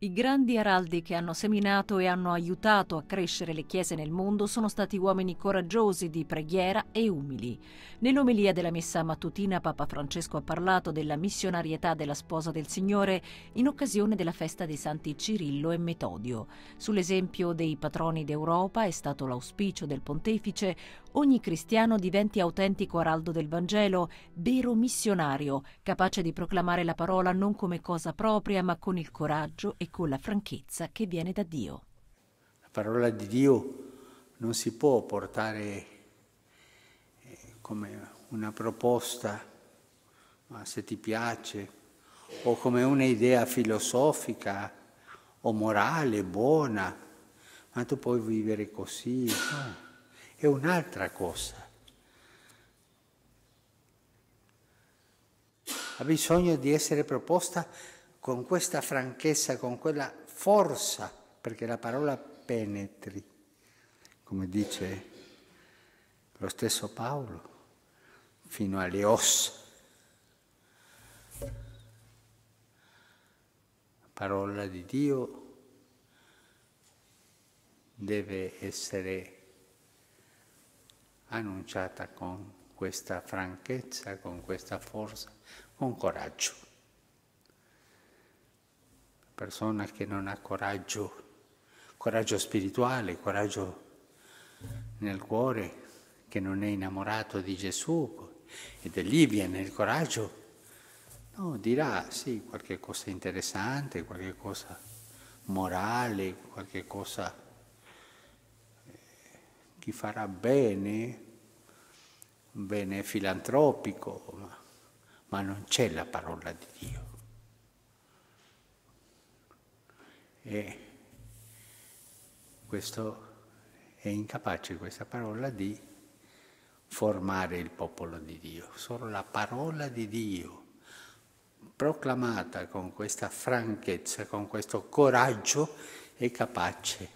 I grandi araldi che hanno seminato e hanno aiutato a crescere le chiese nel mondo sono stati uomini coraggiosi di preghiera e umili. Nell'omelia della messa mattutina Papa Francesco ha parlato della missionarietà della sposa del Signore in occasione della festa dei santi Cirillo e Metodio. Sull'esempio dei patroni d'Europa è stato l'auspicio del pontefice ogni cristiano diventi autentico araldo del Vangelo, vero missionario, capace di proclamare la parola non come cosa propria, ma con il coraggio e con la franchezza che viene da Dio. La parola di Dio non si può portare eh, come una proposta, ma se ti piace, o come un'idea filosofica o morale, buona, ma tu puoi vivere così. No? Ah è un'altra cosa. Ha bisogno di essere proposta con questa franchezza, con quella forza, perché la parola penetri, come dice lo stesso Paolo, fino alle ossa. La parola di Dio deve essere annunciata con questa franchezza, con questa forza, con coraggio. La persona che non ha coraggio, coraggio spirituale, coraggio nel cuore, che non è innamorato di Gesù, ed è lì viene il coraggio, no, dirà sì qualche cosa interessante, qualche cosa morale, qualche cosa chi farà bene, bene filantropico, ma, ma non c'è la parola di Dio. E questo è incapace questa parola di formare il popolo di Dio. Solo la parola di Dio, proclamata con questa franchezza, con questo coraggio, è capace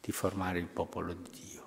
di formare il popolo di Dio.